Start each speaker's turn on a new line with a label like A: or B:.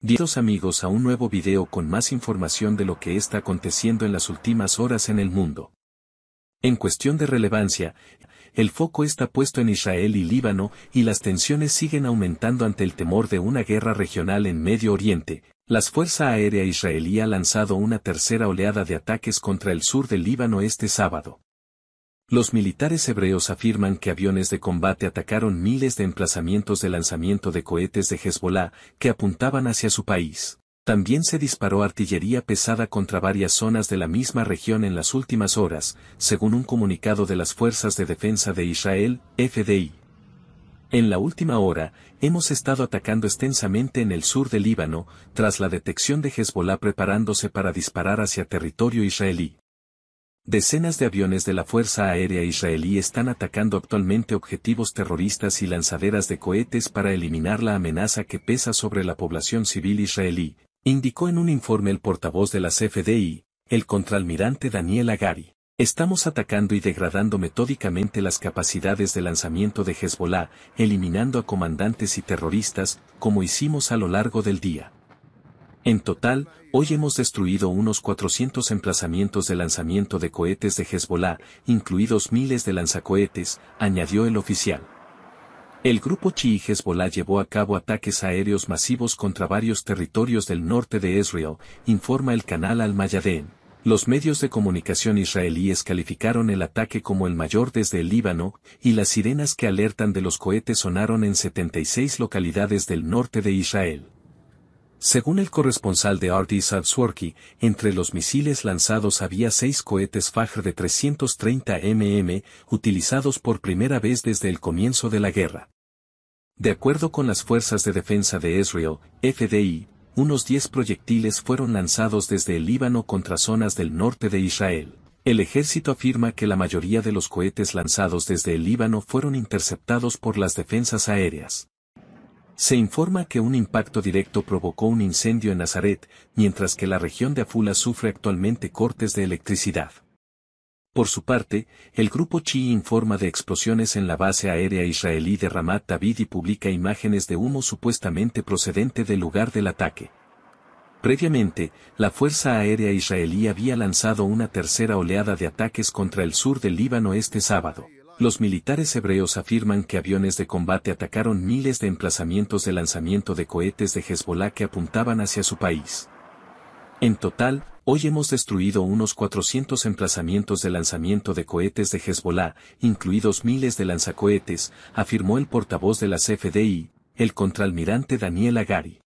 A: Bienvenidos amigos a un nuevo video con más información de lo que está aconteciendo en las últimas horas en el mundo. En cuestión de relevancia, el foco está puesto en Israel y Líbano y las tensiones siguen aumentando ante el temor de una guerra regional en Medio Oriente. La Fuerza Aérea Israelí ha lanzado una tercera oleada de ataques contra el sur del Líbano este sábado. Los militares hebreos afirman que aviones de combate atacaron miles de emplazamientos de lanzamiento de cohetes de Hezbollah que apuntaban hacia su país. También se disparó artillería pesada contra varias zonas de la misma región en las últimas horas, según un comunicado de las Fuerzas de Defensa de Israel, FDI. En la última hora, hemos estado atacando extensamente en el sur del Líbano, tras la detección de Hezbollah preparándose para disparar hacia territorio israelí. Decenas de aviones de la Fuerza Aérea Israelí están atacando actualmente objetivos terroristas y lanzaderas de cohetes para eliminar la amenaza que pesa sobre la población civil israelí, indicó en un informe el portavoz de la CFDI, el contralmirante Daniel Agari. Estamos atacando y degradando metódicamente las capacidades de lanzamiento de Hezbollah, eliminando a comandantes y terroristas, como hicimos a lo largo del día. En total, hoy hemos destruido unos 400 emplazamientos de lanzamiento de cohetes de Hezbollah, incluidos miles de lanzacohetes, añadió el oficial. El grupo chií Hezbollah llevó a cabo ataques aéreos masivos contra varios territorios del norte de Israel, informa el canal Al-Mayadeen. Los medios de comunicación israelíes calificaron el ataque como el mayor desde el Líbano, y las sirenas que alertan de los cohetes sonaron en 76 localidades del norte de Israel. Según el corresponsal de Artis Adsorki, entre los misiles lanzados había seis cohetes Fajr de 330 mm, utilizados por primera vez desde el comienzo de la guerra. De acuerdo con las Fuerzas de Defensa de Israel, FDI, unos 10 proyectiles fueron lanzados desde el Líbano contra zonas del norte de Israel. El ejército afirma que la mayoría de los cohetes lanzados desde el Líbano fueron interceptados por las defensas aéreas. Se informa que un impacto directo provocó un incendio en Nazaret, mientras que la región de Afula sufre actualmente cortes de electricidad. Por su parte, el grupo Chi informa de explosiones en la base aérea israelí de Ramat David y publica imágenes de humo supuestamente procedente del lugar del ataque. Previamente, la Fuerza Aérea Israelí había lanzado una tercera oleada de ataques contra el sur del Líbano este sábado. Los militares hebreos afirman que aviones de combate atacaron miles de emplazamientos de lanzamiento de cohetes de Hezbollah que apuntaban hacia su país. En total, hoy hemos destruido unos 400 emplazamientos de lanzamiento de cohetes de Hezbollah, incluidos miles de lanzacohetes, afirmó el portavoz de la CFDI, el contralmirante Daniel Agari.